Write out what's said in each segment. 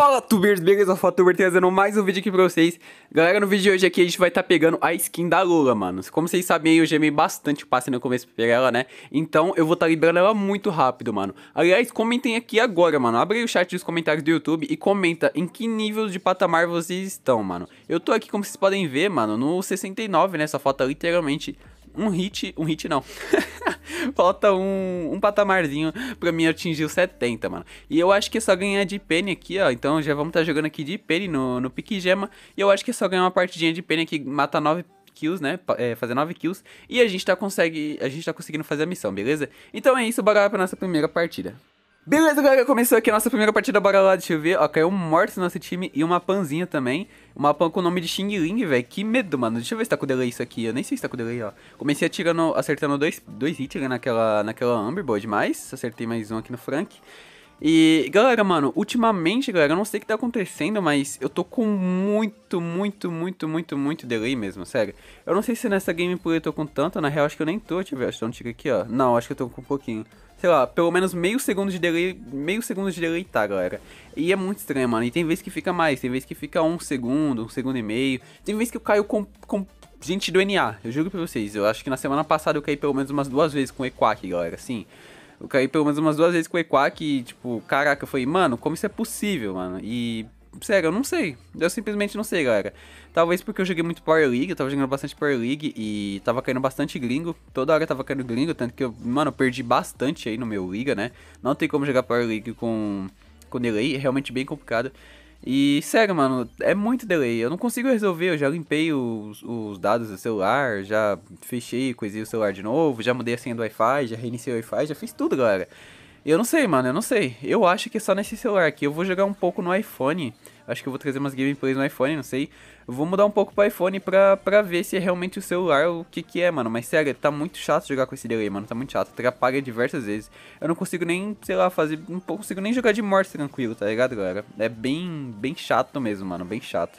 Fala tubers, beleza? Fala tuber, trazendo mais um vídeo aqui pra vocês Galera, no vídeo de hoje aqui a gente vai estar tá pegando a skin da Lula, mano Como vocês sabem, eu gemei bastante o passe no começo pra pegar ela, né? Então eu vou estar tá liberando ela muito rápido, mano Aliás, comentem aqui agora, mano Abre o chat dos comentários do YouTube e comenta em que nível de patamar vocês estão, mano Eu tô aqui, como vocês podem ver, mano, no 69, né? Só falta literalmente um hit, um hit não. Falta um, um patamarzinho pra mim atingir os 70, mano. E eu acho que é só ganhar de penny aqui, ó. Então já vamos estar tá jogando aqui de penny no, no pique gema. E eu acho que é só ganhar uma partidinha de penny aqui, mata 9 kills, né? É, fazer 9 kills. E a gente, tá consegue, a gente tá conseguindo fazer a missão, beleza? Então é isso, bora lá pra nossa primeira partida. Beleza, galera, começou aqui a nossa primeira partida, bora lá, deixa eu ver. Ó, caiu morto no nosso time e uma panzinha também. Uma pan com o nome de Xing Ling, velho. Que medo, mano. Deixa eu ver se tá com delay isso aqui. Eu nem sei se tá com delay, ó. Comecei atirando, acertando dois, dois hits né, naquela, naquela Amberboard, demais, acertei mais um aqui no Frank. E, galera, mano, ultimamente, galera, eu não sei o que tá acontecendo, mas eu tô com muito, muito, muito, muito, muito delay mesmo, sério. Eu não sei se nessa gameplay eu tô com tanto, na real acho que eu nem tô, deixa eu ver, acho que eu não tiro aqui, ó. Não, acho que eu tô com um pouquinho sei lá, pelo menos meio segundo de delay, meio segundo de delay tá, galera. E é muito estranho, mano. E tem vezes que fica mais, tem vezes que fica um segundo, um segundo e meio. Tem vezes que eu caio com, com gente do NA, eu juro pra vocês. Eu acho que na semana passada eu caí pelo menos umas duas vezes com o Equac, galera, Sim, Eu caí pelo menos umas duas vezes com o Equac e, tipo, caraca, eu falei, mano, como isso é possível, mano? E Sério, eu não sei. Eu simplesmente não sei, galera. Talvez porque eu joguei muito Power League, eu tava jogando bastante Power League e tava caindo bastante gringo. Toda hora tava caindo gringo, tanto que eu, mano, perdi bastante aí no meu liga, né? Não tem como jogar Power League com, com delay, é realmente bem complicado. E sério, mano, é muito delay. Eu não consigo resolver. Eu já limpei os, os dados do celular, já fechei, coisei o celular de novo, já mudei a senha do Wi-Fi, já reiniciei o Wi-Fi, já fiz tudo, galera. Eu não sei, mano, eu não sei. Eu acho que é só nesse celular aqui. Eu vou jogar um pouco no iPhone. Acho que eu vou trazer umas gameplays no iPhone, não sei. Eu vou mudar um pouco pro iPhone pra, pra ver se é realmente o celular o que que é, mano. Mas sério, tá muito chato jogar com esse delay, mano. Tá muito chato. Atrapalha diversas vezes. Eu não consigo nem, sei lá, fazer... Não consigo nem jogar de morte tranquilo, tá ligado, galera? É bem, bem chato mesmo, mano. Bem chato.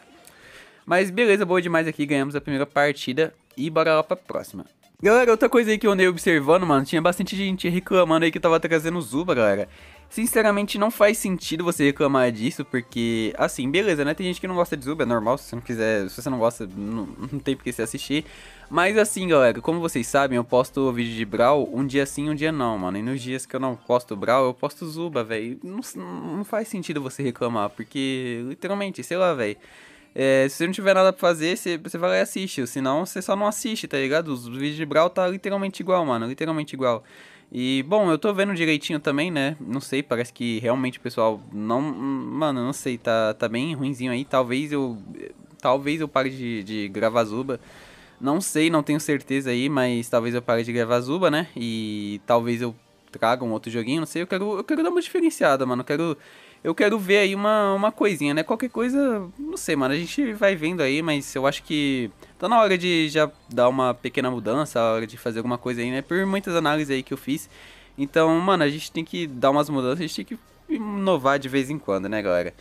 Mas beleza, boa demais aqui. Ganhamos a primeira partida. E bora lá pra próxima. Galera, outra coisa aí que eu andei observando, mano, tinha bastante gente reclamando aí que tava trazendo Zuba, galera. Sinceramente, não faz sentido você reclamar disso, porque, assim, beleza, né? Tem gente que não gosta de Zuba, é normal, se você não quiser, se você não gosta, não, não tem por que se assistir. Mas, assim, galera, como vocês sabem, eu posto vídeo de Brawl um dia sim, um dia não, mano. E nos dias que eu não posto Brawl, eu posto Zuba, velho. Não, não faz sentido você reclamar, porque, literalmente, sei lá, velho é, se você não tiver nada pra fazer, você, você vai lá e assiste. Senão, você só não assiste, tá ligado? Os vídeos de Brawl tá literalmente igual, mano. Literalmente igual. E, bom, eu tô vendo direitinho também, né? Não sei, parece que realmente o pessoal não. Mano, não sei, tá, tá bem ruinzinho aí. Talvez eu. Talvez eu pare de, de gravar Zuba. Não sei, não tenho certeza aí, mas talvez eu pare de gravar Zuba, né? E talvez eu traga um outro joguinho, não sei. Eu quero, eu quero dar uma diferenciada, mano. Eu quero eu quero ver aí uma, uma coisinha, né? Qualquer coisa, não sei, mano. A gente vai vendo aí, mas eu acho que tá na hora de já dar uma pequena mudança, a hora de fazer alguma coisa aí, né? Por muitas análises aí que eu fiz. Então, mano, a gente tem que dar umas mudanças, a gente tem que inovar de vez em quando, né, galera?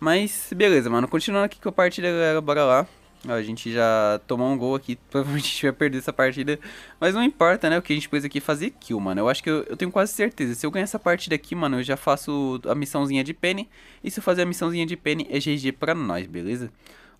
Mas beleza, mano. Continuando aqui com a partida, galera, bora lá. A gente já tomou um gol aqui, provavelmente a gente vai perder essa partida. Mas não importa, né? O que a gente pôs aqui fazer kill, mano. Eu acho que eu, eu, tenho quase certeza. Se eu ganhar essa partida aqui, mano, eu já faço a missãozinha de Penny. E se eu fazer a missãozinha de Penny, é GG pra nós, beleza?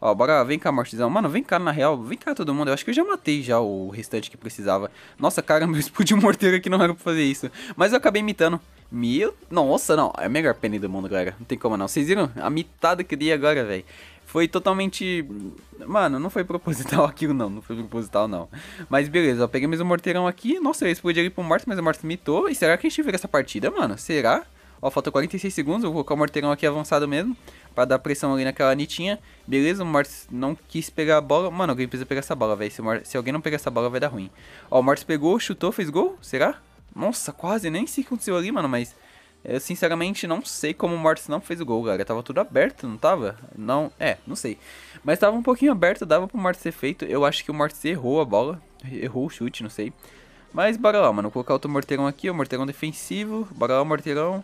Ó, bora, vem cá, Mortizão. Mano, vem cá, na real. Vem cá, todo mundo. Eu acho que eu já matei já o restante que precisava. Nossa, caramba, eu explodi um morteiro aqui, não era pra fazer isso. Mas eu acabei imitando. Meu, nossa, não, é a melhor penny do mundo, galera. Não tem como não. Vocês viram a mitada que eu dei agora, velho? Foi totalmente. Mano, não foi proposital aquilo, não. Não foi proposital, não. Mas beleza, ó, peguei mesmo o morteirão aqui. Nossa, eu explodi ali pro morto, mas o morto mitou. E será que a gente vira essa partida, mano? Será? Ó, falta 46 segundos. Eu vou colocar o morteirão aqui avançado mesmo. Pra dar pressão ali naquela Anitinha. Beleza, o Mortis não quis pegar a bola. Mano, alguém precisa pegar essa bola, velho. Se, se, alguém não pegar essa bola, vai dar ruim. Ó, o Mortis pegou, chutou, fez gol. Será? Nossa, quase, nem sei o que aconteceu ali, mano, mas... Eu eh, sinceramente não sei como o Mortis não fez o gol, cara. Tava tudo aberto, não tava? Não, é, não sei. Mas tava um pouquinho aberto, dava pro Mortis ser feito. Eu acho que o Mortis errou a bola, errou o chute, não sei. Mas bora lá, mano. Vou colocar outro morteirão aqui, o morteirão defensivo. Bora lá, morteirão.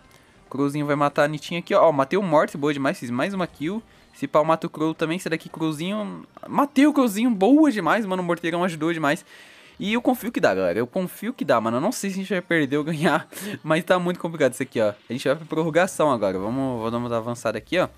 Cruzinho vai matar a Nitinha aqui, ó. matei o Mortis, boa demais, fiz mais uma kill. Se pau, mata o Cruz também, será que Cruzinho Matei o Cruzinho boa demais, mano, o Morteirão ajudou demais. E eu confio que dá, galera. Eu confio que dá, mano. Eu não sei se a gente vai perder ou ganhar, mas tá muito complicado isso aqui, ó. A gente vai pra prorrogação agora. Vamos, vamos avançar aqui, ó.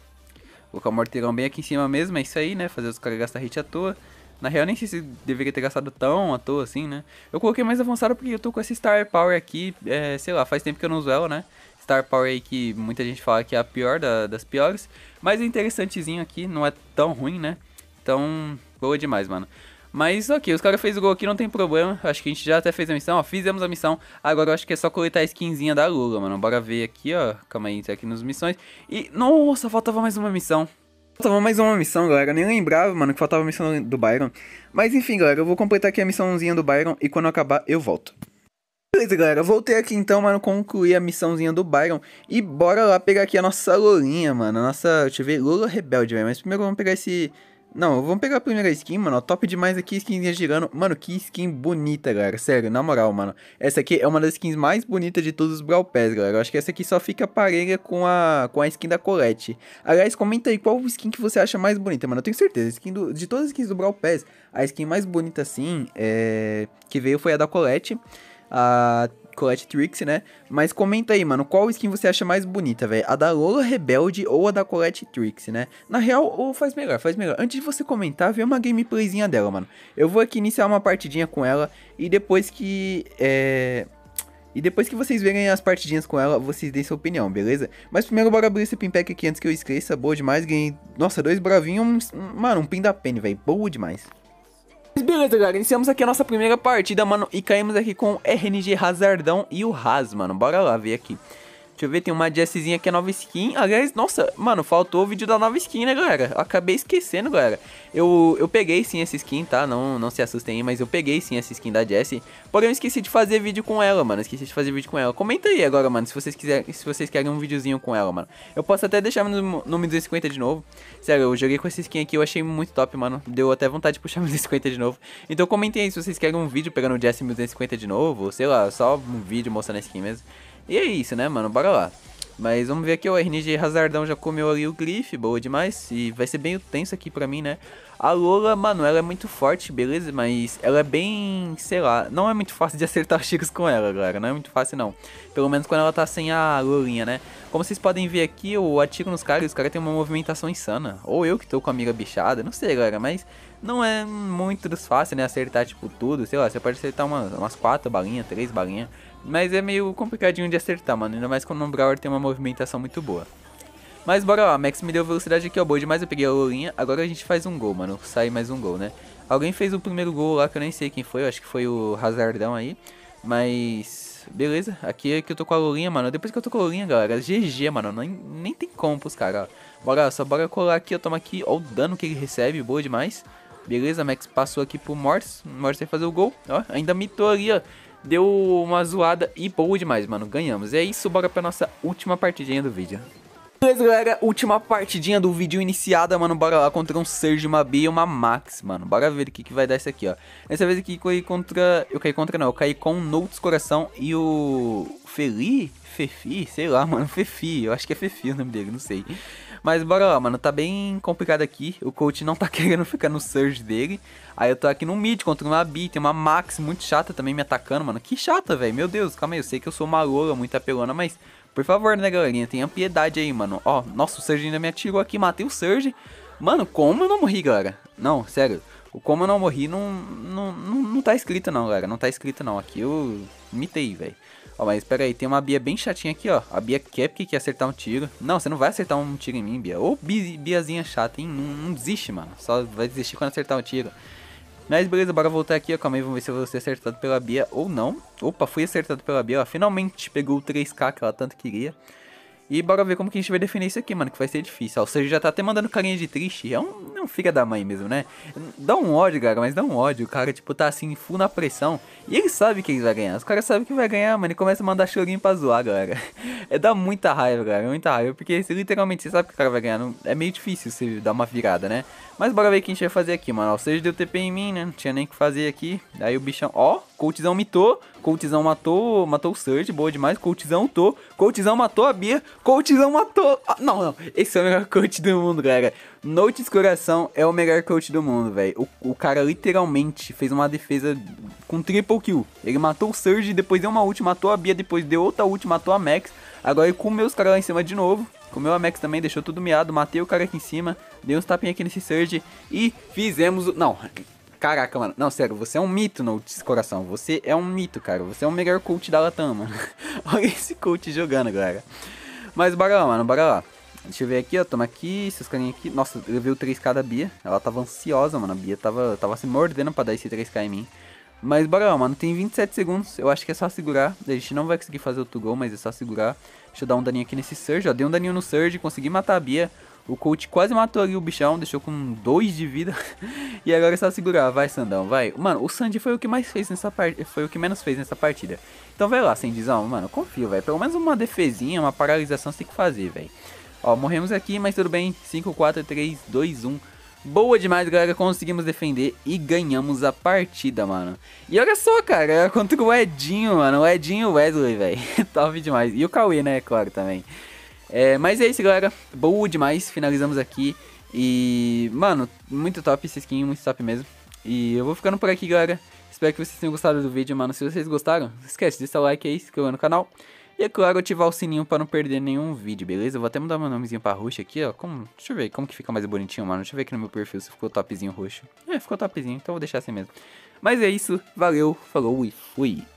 Colocar o morteirão bem aqui em cima mesmo, é isso aí, né? Fazer os caras gastar hit à toa. Na real, nem sei se deveria ter gastado tão à toa assim, né? Eu coloquei mais avançado porque eu tô com essa Star Power aqui, é, sei lá, faz tempo que eu não uso ela, né? Star Power aí que muita gente fala que é a pior da, das piores, mas é interessantezinho aqui, não é tão ruim, né? Então, boa demais, mano. Mas ok, os caras fez o gol aqui, não tem problema. Acho que a gente já até fez a missão, ó. Fizemos a missão. Agora eu acho que é só coletar a skinzinha da Lula, mano. Bora ver aqui, ó. Calma aí, entra aqui nos missões. E, nossa, faltava mais uma missão. Faltava mais uma missão, galera. nem lembrava, mano, que faltava a missão do Byron. Mas enfim, galera, eu vou completar aqui a missãozinha do Byron e quando acabar eu volto. Beleza, galera, eu voltei aqui então, mano, concluir a missãozinha do Byron e bora lá pegar aqui a nossa Lourinha, mano, a nossa, deixa eu ver, Lula Rebelde, velho, mas primeiro vamos pegar esse, não, vamos pegar a primeira skin, mano. top demais aqui, skinzinha girando. Mano, que skin bonita, galera. Sério, na moral, mano. Essa aqui é uma das skins mais bonitas de todos os Brawl Pass, galera. Eu acho que essa aqui só fica parelha com a, com a skin da Colette. Aliás, comenta aí qual skin que você acha mais bonita, mano. Eu tenho certeza, skin do, de todas as skins do Brawl Pass, a skin mais bonita, assim, é, que veio foi a da Colette. A Colette Trix, né? Mas comenta aí, mano, qual skin você acha mais bonita, velho? A da Lola Rebelde ou a da Colette Trix, né? Na real, ou faz melhor, faz melhor. Antes de você comentar, vê uma gameplayzinha dela, mano. Eu vou aqui iniciar uma partidinha com ela e depois que. É. E depois que vocês verem as partidinhas com ela, vocês deem sua opinião, beleza? Mas primeiro bora abrir esse pinpack aqui antes que eu esqueça. Boa demais, ganhei... Nossa, dois bravinhos, um... mano, um pin da pene velho. Boa demais. Mas beleza, galera, iniciamos aqui a nossa primeira partida, mano, e caímos aqui com o RNG Hazardão e o Haas, mano, bora lá ver aqui. Deixa eu ver, tem uma Jesszinha que é nova skin. Aliás, nossa, mano, faltou o vídeo da nova skin, né, galera? Eu acabei esquecendo, galera. Eu, eu peguei sim essa skin, tá? Não, não se assustem aí, mas eu peguei sim essa skin da Jessie. Porém, eu esqueci de fazer vídeo com ela, mano. Esqueci de fazer vídeo com ela. Comenta aí agora, mano, se vocês, quiserem, se vocês querem um videozinho com ela, mano. Eu posso até deixar no, no 250 de novo. Sério, eu joguei com essa skin aqui, eu achei muito top, mano. Deu até vontade de puxar 250 de novo. Então comentem aí se vocês querem um vídeo pegando o Jess 250 de novo. sei lá, só um vídeo mostrando a skin mesmo. E é isso, né, mano? Bora lá. Mas vamos ver aqui, o RNG Hazardão já comeu ali o Glyph boa demais. E vai ser bem tenso aqui pra mim, né? A Lola, mano, ela é muito forte, beleza? Mas ela é bem, sei lá, não é muito fácil de acertar os tiros com ela, galera. Não é muito fácil, não. Pelo menos quando ela tá sem a Lolinha, né? Como vocês podem ver aqui, eu atiro nos caras e os caras têm uma movimentação insana. Ou eu que tô com a amiga bichada, não sei, galera. Mas não é muito fácil, né? Acertar, tipo, tudo. Sei lá, você pode acertar umas, umas quatro balinhas, três balinhas. Mas é meio complicadinho de acertar, mano. Ainda mais quando o Brawler tem uma movimentação muito boa. Mas bora lá, Max me deu velocidade aqui ao Boa mas eu peguei a Lolinha. Agora a gente faz um gol, mano. Sai mais um gol, né? Alguém fez o primeiro gol lá que eu nem sei quem foi. Eu acho que foi o Hazardão aí. Mas... Beleza, aqui é que eu tô com a Lolinha mano. Depois que eu tô com a Lolinha galera, GG, mano. Nem, nem tem como pros caras, Bora, só bora colar aqui, eu tomo aqui. Ó o dano que ele recebe, boa demais. Beleza, Max passou aqui pro Morse. Morse vai fazer o gol. Ó, ainda mitou ali, ó deu uma zoada e boa demais, mano. Ganhamos. E é isso, bora pra nossa última partidinha do vídeo. Beleza, galera, última partidinha do vídeo iniciada, mano, bora lá contra um Surge, uma B e uma Max, mano, bora ver o que, que vai dar isso aqui, ó. Dessa vez aqui caí contra, eu caí contra não, eu caí com o Notes Coração e o Feli, Fefi, sei lá, mano, Fefi, eu acho que é Fefi o nome dele, não sei. Mas bora lá, mano. Tá bem complicado aqui. O coach não tá querendo ficar no surge dele. Aí eu tô aqui no mid contra uma B. Tem uma Max muito chata também me atacando, mano. Que chata, velho. Meu Deus, calma aí. Eu sei que eu sou uma muito apelona, mas... Por favor, né, galerinha? Tenha piedade aí, mano. Ó, nossa, o Surge ainda me atirou aqui. Matei o Surge. Mano, como eu não morri, galera? Não, sério. O como eu não morri não, não, não, não tá escrito, não, galera. Não tá escrito, não. Aqui eu mitei, velho. Ó, mas espera aí, tem uma Bia bem chatinha aqui, ó. A Bia Kepke quer acertar um tiro. Não, você não vai acertar um tiro em mim, Bia. Ô, Biazinha chata, hein? Não, não desiste, mano. Só vai desistir quando acertar um tiro. Mas beleza, bora voltar aqui, ó. Calma aí, vamos ver se eu vou ser acertado pela Bia ou não. Opa, fui acertado pela Bia, ela finalmente pegou o 3K que ela tanto queria. E bora ver como que a gente vai definir isso aqui, mano, que vai ser difícil. Ou seja, já tá até mandando carinha de triste. É um, não é fica filho da mãe mesmo, né? Dá um ódio, cara, mas dá um ódio. O cara, tipo, tá assim, full na pressão. E ele sabe que ele vai ganhar. Os caras sabem que vai ganhar, mano, e começa a mandar chorinho pra zoar, galera. É, dá muita raiva, cara, muita raiva. Porque literalmente, você sabe que o cara vai ganhar. Não, é meio difícil você dar uma virada, né? Mas bora ver o que a gente vai fazer aqui, mano. Ou seja, deu TP em mim, né? Não tinha nem o que fazer aqui. Daí o bichão... Ó, oh, coachzão mitou. Coltizão matou, matou o Surge, boa demais. Coltizão tô. Coltizão matou a Bia. Coltizão matou. Ah, não, não. Esse é o melhor coach do mundo, galera. Notes Coração é o melhor coach do mundo, velho. O, o cara literalmente fez uma defesa com triple kill. Ele matou o Surge, depois deu uma ult, matou a Bia, depois deu outra ult, matou a Max. Agora ele comeu os caras lá em cima de novo. Comeu a Max também, deixou tudo miado. Matei o cara aqui em cima. Dei uns tapinhas aqui nesse Surge. E fizemos. Não, Caraca, mano. Não, sério, você é um mito, Notes Coração. Você é um mito, cara. Você é o melhor coach da Latam, mano. Olha esse coach jogando, galera. Mas bora lá, mano, bora lá. Deixa eu ver aqui, ó. Toma aqui, esses carinhas aqui. Nossa, eu vi o 3K da Bia. Ela tava ansiosa, mano. A Bia tava, tava se mordendo pra dar esse 3K em mim. Mas bora lá, mano. Tem 27 segundos. Eu acho que é só segurar. A gente não vai conseguir fazer o 2 mas é só segurar. Deixa eu dar um daninho aqui nesse Surge, ó. Dei um daninho no Surge, consegui matar a Bia. O coach quase matou ali o bichão, deixou com 2 de vida. e agora é só segurar, vai Sandão, vai. Mano, o Sandy foi o que mais fez nessa parte, foi o que menos fez nessa partida. Então vai lá, Sandyzão, mano, confio, velho. Pelo menos uma defesinha, uma paralisação você tem que fazer, velho. Ó, morremos aqui, mas tudo bem. 5, 4, 3, 2, 1. Boa demais, galera. Conseguimos defender e ganhamos a partida, mano. E olha só, cara, era contra o Edinho, mano. O Edinho Wesley, velho. Top demais. E o Cauê, né, é claro, também. É, mas é isso, galera. Boa demais. Finalizamos aqui. E, mano, muito top esse skin, muito top mesmo. E eu vou ficando por aqui, galera. Espero que vocês tenham gostado do vídeo, mano. Se vocês gostaram, não esquece de deixar o like aí, é se inscrever no canal. E, é claro, ativar o sininho pra não perder nenhum vídeo, beleza? Eu vou até mudar meu nomezinho pra roxo aqui, ó. Como, deixa eu ver como que fica mais bonitinho, mano. Deixa eu ver aqui no meu perfil se ficou topzinho roxo. É, ficou topzinho, então vou deixar assim mesmo. Mas é isso, valeu, falou e fui.